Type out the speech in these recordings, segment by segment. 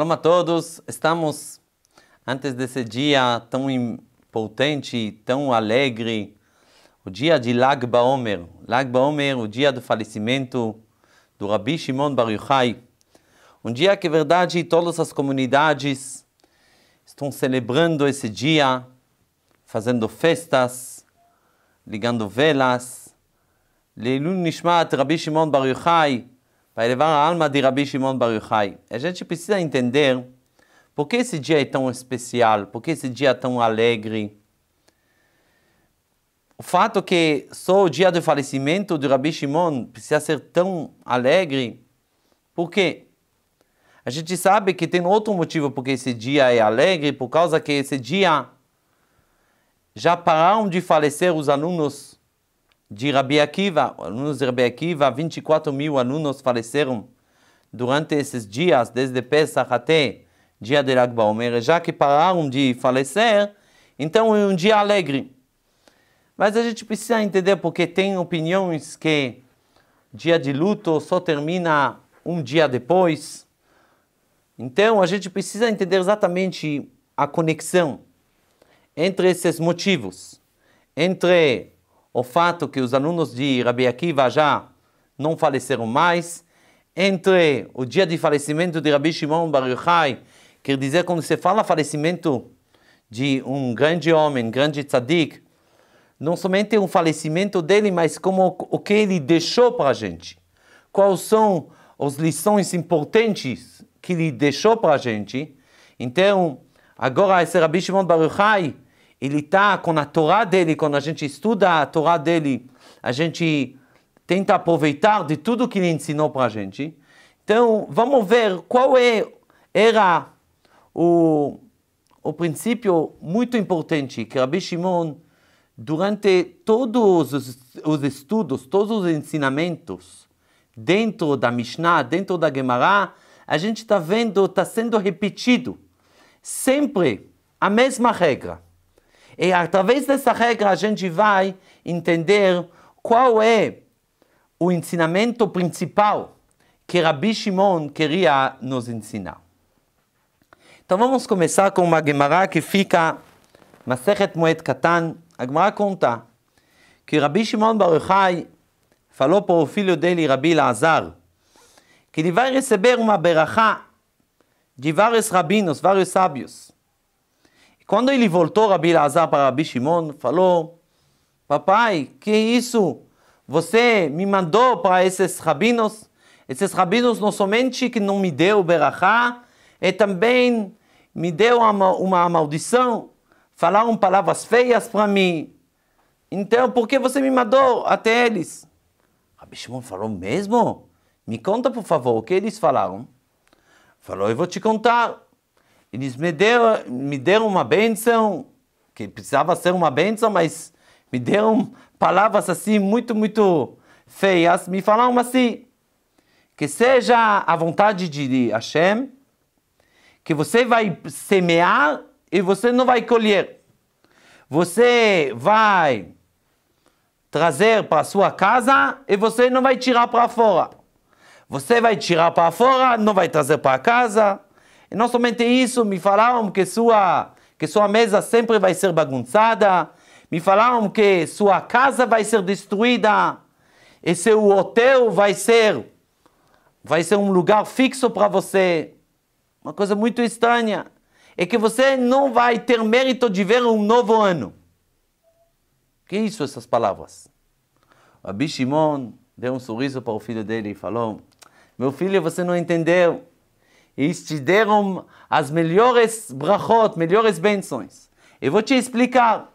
Shalom a todos. Estamos antes desse dia tão importante, tão alegre, o dia de Lag BaOmer. Lag BaOmer, o dia do falecimento do Rabbi Shimon Bar Yochai. Um dia que, verdade, todas as comunidades estão celebrando esse dia, fazendo festas, ligando velas. Leilun Nishmat Rabbi Shimon Bar Yochai Vai levar a alma de Rabi Shimon Bar Yochai. A gente precisa entender por que esse dia é tão especial, por que esse dia é tão alegre. O fato que só o dia do falecimento de Rabi Shimon precisa ser tão alegre, por quê? A gente sabe que tem outro motivo porque esse dia é alegre, por causa que esse dia já pararam de falecer os alunos de Rabi Akiva, alunos de Rabi Akiva, 24 mil alunos faleceram durante esses dias, desde Pesach até dia de Lagba Baomer, já que pararam de falecer, então é um dia alegre. Mas a gente precisa entender porque tem opiniões que dia de luto só termina um dia depois. Então a gente precisa entender exatamente a conexão entre esses motivos, entre o fato que os alunos de Rabi Akiva já não faleceram mais, entre o dia de falecimento de Rabi Shimon Bar Yochai, quer dizer, quando se fala falecimento de um grande homem, grande tzaddik, não somente o é falecimento dele, mas como o que ele deixou para a gente. Quais são as lições importantes que ele deixou para a gente. Então, agora esse Rabi Shimon Bar Yochai, ele está com a Torá dele, quando a gente estuda a Torá dele, a gente tenta aproveitar de tudo que ele ensinou para a gente. Então, vamos ver qual é, era o, o princípio muito importante que Rabbi Shimon, durante todos os, os estudos, todos os ensinamentos, dentro da Mishnah, dentro da Gemara, a gente está vendo, está sendo repetido. Sempre a mesma regra. E é, através dessa regra a gente vai entender qual é o ensinamento principal que Rabbi Shimon queria nos ensinar. Então vamos começar com uma Gemara que fica Maseret Moed Katan. A Gemara conta que Rabbi Shimon Baruchai falou para o filho dele, Rabbi Lazar, que ele vai receber uma beracha. de vários rabinos, vários sábios. Quando ele voltou, Rabi Lazar para Rabi Shimon, falou: Papai, que isso? Você me mandou para esses rabinos? Esses rabinos não somente que não me deu berachá, e também me deu uma, uma maldição, falaram palavras feias para mim. Então, por que você me mandou até eles? Rabi Shimon falou: Mesmo? Me conta, por favor, o que eles falaram. Falou: Eu vou te contar eles me deram, me deram uma benção, que precisava ser uma benção, mas me deram palavras assim muito, muito feias. Me falaram assim: que seja a vontade de Hashem, que você vai semear e você não vai colher. Você vai trazer para sua casa e você não vai tirar para fora. Você vai tirar para fora, não vai trazer para casa. E não somente isso, me falaram que sua, que sua mesa sempre vai ser bagunçada, me falaram que sua casa vai ser destruída, e seu hotel vai ser, vai ser um lugar fixo para você. Uma coisa muito estranha é que você não vai ter mérito de ver um novo ano. Que isso essas palavras? Rabi Shimon deu um sorriso para o filho dele e falou: Meu filho, você não entendeu. Eles te deram as melhores brachot, melhores bênçãos. Eu vou te explicar.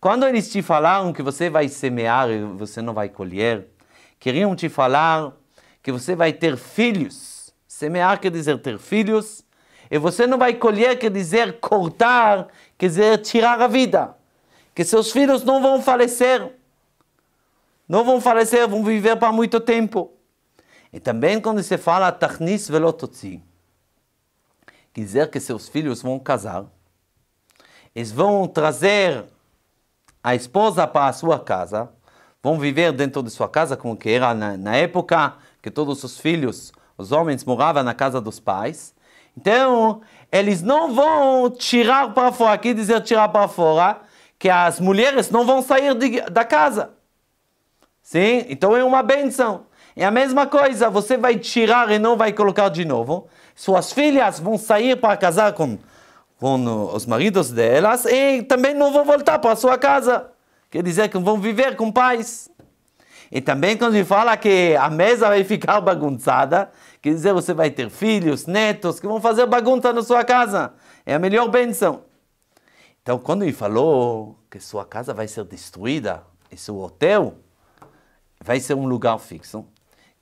Quando eles te falaram que você vai semear e você não vai colher, queriam te falar que você vai ter filhos. Semear quer dizer ter filhos, e você não vai colher quer dizer cortar, quer dizer tirar a vida. Que seus filhos não vão falecer. Não vão falecer, vão viver para muito tempo. E também quando se fala, tachnis velototzi quiser que seus filhos vão casar, eles vão trazer a esposa para a sua casa, vão viver dentro de sua casa, como que era na, na época que todos os filhos, os homens, moravam na casa dos pais. Então, eles não vão tirar para fora, aqui dizer tirar para fora, que as mulheres não vão sair de, da casa. Sim? Então é uma benção. É a mesma coisa, você vai tirar e não vai colocar de novo. Suas filhas vão sair para casar com, com os maridos delas e também não vão voltar para a sua casa. Quer dizer que vão viver com pais. E também quando ele fala que a mesa vai ficar bagunçada, quer dizer, você vai ter filhos, netos, que vão fazer bagunça na sua casa. É a melhor bênção. Então, quando ele falou que sua casa vai ser destruída, e seu hotel vai ser um lugar fixo,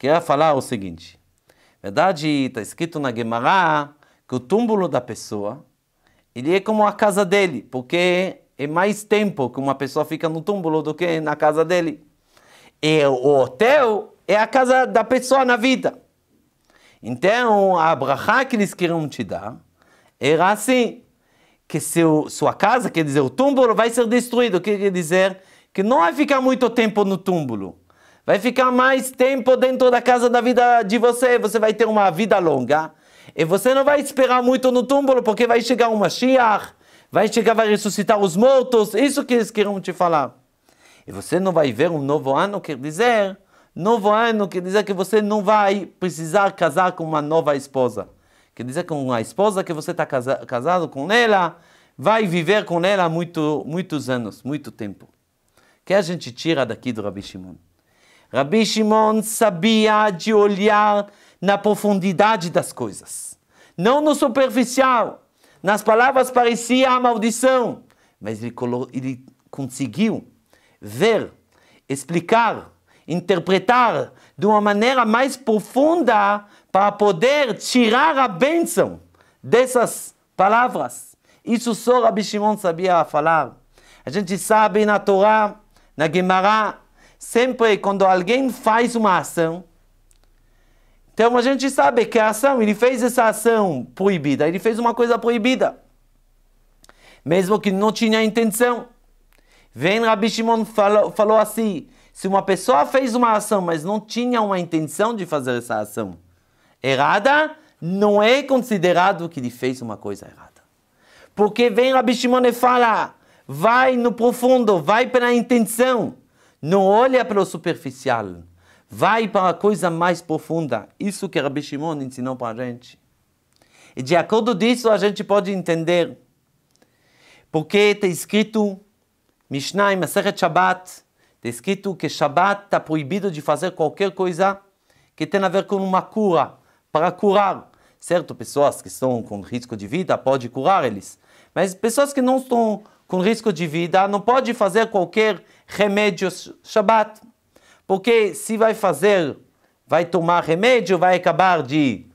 Queria falar o seguinte. Na verdade, está escrito na Gemara que o túmulo da pessoa, ele é como a casa dele, porque é mais tempo que uma pessoa fica no túmulo do que na casa dele. E o hotel é a casa da pessoa na vida. Então, a brachá que eles queriam te dar era assim, que seu, sua casa, quer dizer, o túmulo vai ser destruído, quer dizer que não vai ficar muito tempo no túmulo vai ficar mais tempo dentro da casa da vida de você, você vai ter uma vida longa. E você não vai esperar muito no túmulo, porque vai chegar uma Mashiach, vai chegar, vai ressuscitar os mortos, isso que eles queriam te falar. E você não vai ver um novo ano, quer dizer, novo ano quer dizer que você não vai precisar casar com uma nova esposa. Quer dizer que uma esposa que você está casado com ela, vai viver com ela muito, muitos anos, muito tempo. O que a gente tira daqui do Rabi Shimon? Rabi Shimon sabia de olhar na profundidade das coisas, não no superficial. Nas palavras parecia a maldição, mas ele, ele conseguiu ver, explicar, interpretar de uma maneira mais profunda para poder tirar a bênção dessas palavras. Isso só Rabi Shimon sabia falar. A gente sabe na Torá, na Gemara, sempre quando alguém faz uma ação, então a gente sabe que a ação, ele fez essa ação proibida, ele fez uma coisa proibida, mesmo que não tinha intenção. Vem Rabi Shimon falou, falou assim: se uma pessoa fez uma ação, mas não tinha uma intenção de fazer essa ação errada, não é considerado que ele fez uma coisa errada. Porque vem Rabi Shimon e fala: vai no profundo, vai pela intenção. Não olha para o superficial. Vai para a coisa mais profunda. Isso que Rabbi Shimon ensinou para a gente. E de acordo disso a gente pode entender. Porque está escrito, Mishnah em Maseret Shabbat, está escrito que Shabbat está proibido de fazer qualquer coisa que tenha a ver com uma cura, para curar. Certo, pessoas que estão com risco de vida pode curar eles. Mas pessoas que não estão com risco de vida não pode fazer qualquer remédio Shabat. Porque se vai fazer, vai tomar remédio, vai acabar de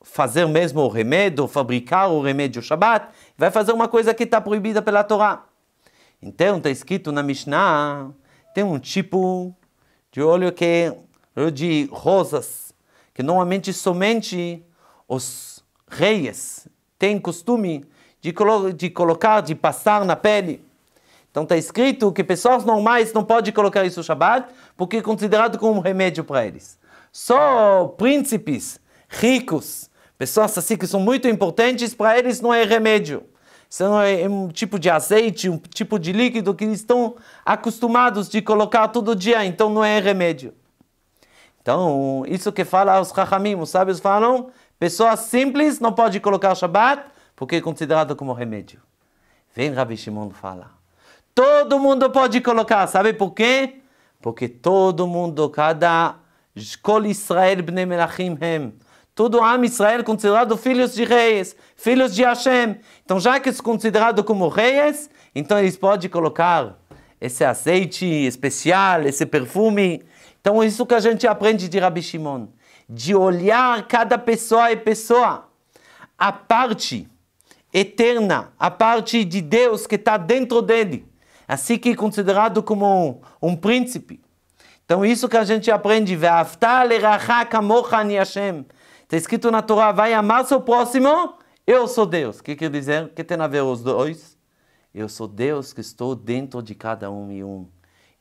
fazer mesmo o remédio, fabricar o remédio Shabat, vai fazer uma coisa que está proibida pela Torá. Então está escrito na Mishnah, tem um tipo de óleo que óleo é de rosas, que normalmente somente os reis têm costume de, colo de colocar, de passar na pele. Então está escrito que pessoas normais não podem colocar isso no Shabat, porque é considerado como um remédio para eles. Só príncipes, ricos, pessoas assim que são muito importantes, para eles não é remédio. São é um tipo de azeite, um tipo de líquido que eles estão acostumados de colocar todo dia, então não é remédio. Então, isso que fala os Chachamim, os sábios falam, pessoas simples não pode colocar Shabat, porque é considerado como remédio. Vem Rabi Shimon fala. Todo mundo pode colocar, sabe por quê? Porque todo mundo, cada escola Israel Bnei Melachim Hem, todo Am Israel considerado filhos de reis, filhos de Hashem. Então, já que é considerado como reis, então eles podem colocar esse azeite especial, esse perfume. Então, isso que a gente aprende de Rabi Shimon, de olhar cada pessoa e pessoa, a parte eterna, a parte de Deus que está dentro dele. Assim que considerado como um, um príncipe. Então, isso que a gente aprende. Está escrito na Torá: vai amar seu próximo, eu sou Deus. O que quer dizer? O que tem a ver os dois? Eu sou Deus que estou dentro de cada um e um.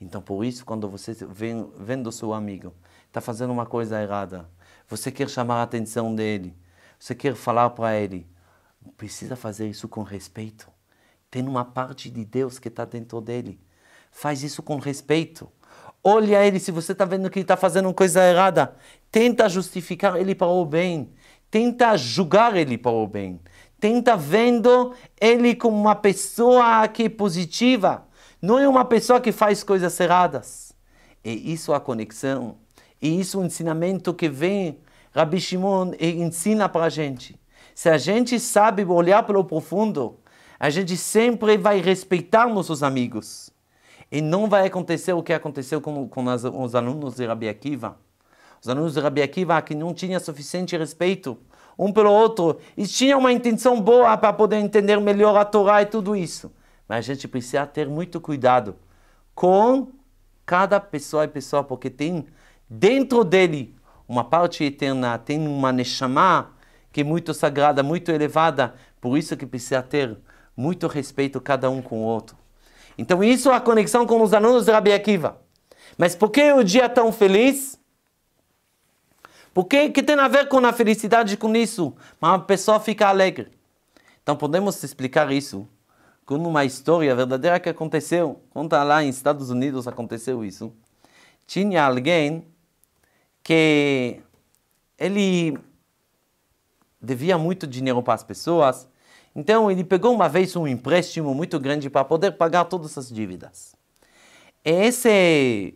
Então, por isso, quando você vem vendo seu amigo, está fazendo uma coisa errada, você quer chamar a atenção dele, você quer falar para ele, precisa fazer isso com respeito. Tem uma parte de Deus que está dentro dele. Faz isso com respeito. Olha ele, se você está vendo que ele está fazendo coisa errada, tenta justificar ele para o bem. Tenta julgar ele para o bem. Tenta vendo ele como uma pessoa que é positiva. Não é uma pessoa que faz coisas erradas. E isso é a conexão. E isso é ensinamento que vem, Rabi Shimon ensina para a gente. Se a gente sabe olhar pelo profundo, a gente sempre vai respeitar nossos amigos. E não vai acontecer o que aconteceu com, com as, os alunos de Rabi Akiva. Os alunos de Rabi Akiva que não tinham suficiente respeito um pelo outro e tinham uma intenção boa para poder entender melhor a Torá e tudo isso. Mas a gente precisa ter muito cuidado com cada pessoa e pessoa, porque tem dentro dele uma parte eterna, tem uma Neshama, que é muito sagrada, muito elevada. Por isso que precisa ter muito respeito cada um com o outro. Então isso é a conexão com os alunos de Rabi Akiva. Mas por que o dia é tão feliz? Por que, que tem a ver com a felicidade com isso? Mas a pessoa fica alegre. Então podemos explicar isso com uma história verdadeira que aconteceu. Conta lá em Estados Unidos aconteceu isso. Tinha alguém que ele devia muito dinheiro para as pessoas. Então ele pegou uma vez um empréstimo muito grande para poder pagar todas as dívidas. Esse,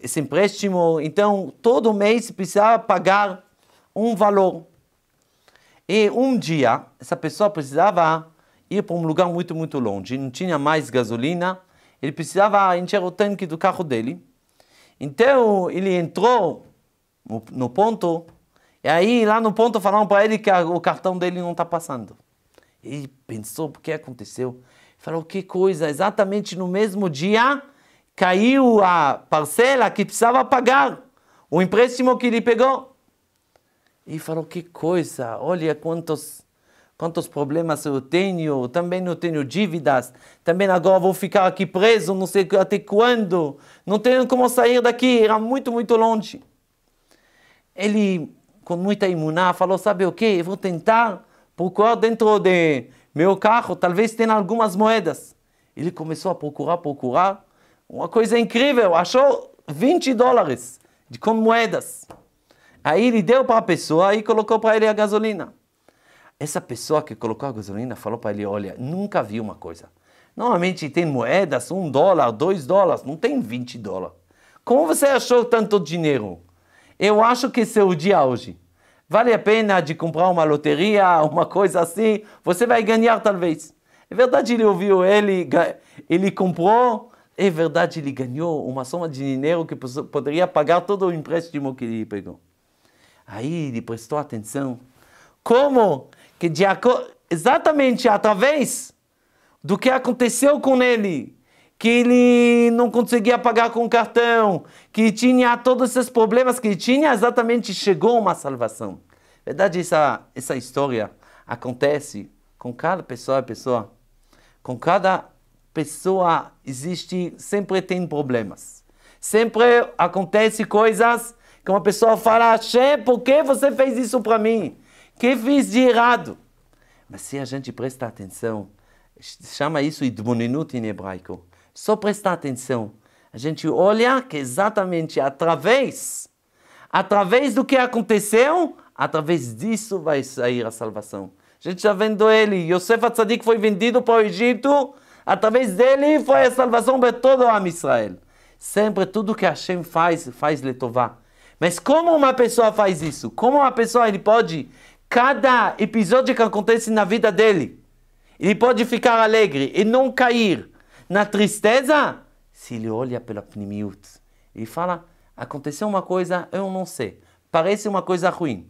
esse empréstimo, então, todo mês precisava pagar um valor. E um dia, essa pessoa precisava ir para um lugar muito, muito longe, não tinha mais gasolina, ele precisava encher o tanque do carro dele. Então, ele entrou no ponto e aí, lá no ponto, falaram para ele que a, o cartão dele não está passando. Ele pensou, o que aconteceu? Falou, que coisa, exatamente no mesmo dia caiu a parcela que precisava pagar, o empréstimo que ele pegou. E falou, que coisa, olha quantos, quantos problemas eu tenho, também não tenho dívidas, também agora vou ficar aqui preso, não sei até quando, não tenho como sair daqui, era muito, muito longe. Ele com muita imuná, falou: sabe o que? Eu vou tentar procurar dentro de meu carro, talvez tenha algumas moedas. Ele começou a procurar, procurar. Uma coisa incrível, achou 20 dólares de, com moedas. Aí ele deu para a pessoa e colocou para ele a gasolina. Essa pessoa que colocou a gasolina falou para ele: olha, nunca vi uma coisa. Normalmente tem moedas, um dólar, dois dólares, não tem 20 dólares. Como você achou tanto dinheiro? Eu acho que seu dia hoje. Vale a pena de comprar uma loteria, uma coisa assim, você vai ganhar talvez. É verdade, ele ouviu, ele, ele comprou, é verdade, ele ganhou uma soma de dinheiro que poderia pagar todo o empréstimo que ele pegou. Aí ele prestou atenção. Como que de exatamente através do que aconteceu com ele, que ele não conseguia pagar com cartão, que tinha todos esses problemas que tinha, exatamente chegou uma salvação. Na verdade, essa, essa história acontece com cada pessoa, pessoa. Com cada pessoa existe, sempre tem problemas. Sempre acontece coisas que uma pessoa fala, Xê, por que você fez isso para mim? que fiz de errado? Mas se a gente presta atenção, chama isso Idmonenut em hebraico. Só prestar atenção. A gente olha que exatamente através, através do que aconteceu, através disso vai sair a salvação. A gente está vendo ele. Yosef Atzadik foi vendido para o Egito. Através dele foi a salvação para todo o Am Israel. Sempre tudo que Hashem faz, faz letová. Mas como uma pessoa faz isso? Como uma pessoa ele pode, cada episódio que acontece na vida dele, ele pode ficar alegre e não cair na tristeza, se ele olha pela pnimiut e fala, aconteceu uma coisa, eu não sei, parece uma coisa ruim,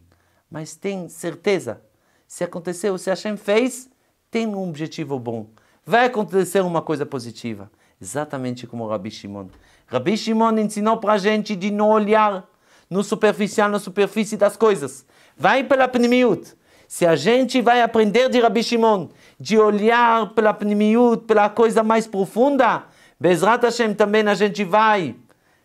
mas tem certeza, se aconteceu, se Hashem fez, tem um objetivo bom, vai acontecer uma coisa positiva, exatamente como Rabi Shimon. Rabi Shimon ensinou para a gente de não olhar no superficial, na superfície das coisas, vai pela pnimiut, se a gente vai aprender de Rabi Shimon, de olhar pela pnimiut, pela coisa mais profunda, Bezrat Hashem também a gente vai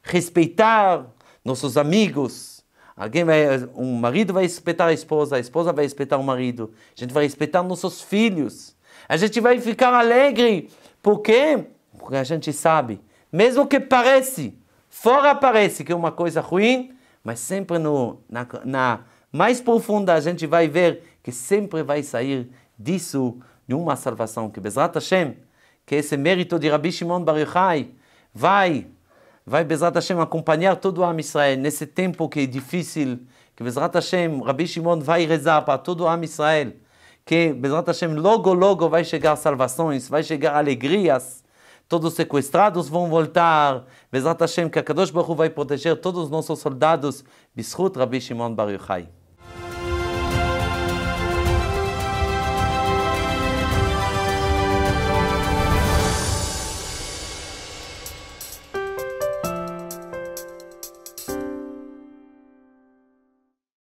respeitar nossos amigos. Alguém vai, um marido vai respeitar a esposa, a esposa vai respeitar o marido. A gente vai respeitar nossos filhos. A gente vai ficar alegre. Por quê? Porque a gente sabe, mesmo que parece, fora parece que é uma coisa ruim, mas sempre no, na, na mais profunda a gente vai ver que sempre vai sair disso de uma salvação, que Bezrat Hashem, que esse mérito de Rabbi Shimon Bar Yochai vai, vai Bezrat Hashem acompanhar todo o Am Israel nesse tempo que é difícil, que Bezrat Hashem, Rabbi Shimon vai rezar para todo o Am Israel, que Bezrat Hashem logo, logo vai chegar salvações, vai chegar alegrias, todos sequestrados vão voltar, Bezrat Hashem, que a Kadosh Baruch vai proteger todos os nossos soldados, Bishut Rabbi Shimon Bar Yochai.